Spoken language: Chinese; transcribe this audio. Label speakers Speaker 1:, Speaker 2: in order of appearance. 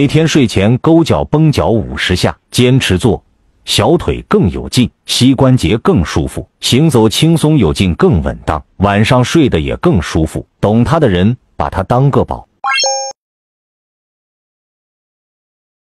Speaker 1: 每天睡前勾脚绷脚五十下，坚持做，小腿更有劲，膝关节更舒服，行走轻松有劲更稳当，晚上睡得也更舒服。懂它的人，把它当个宝。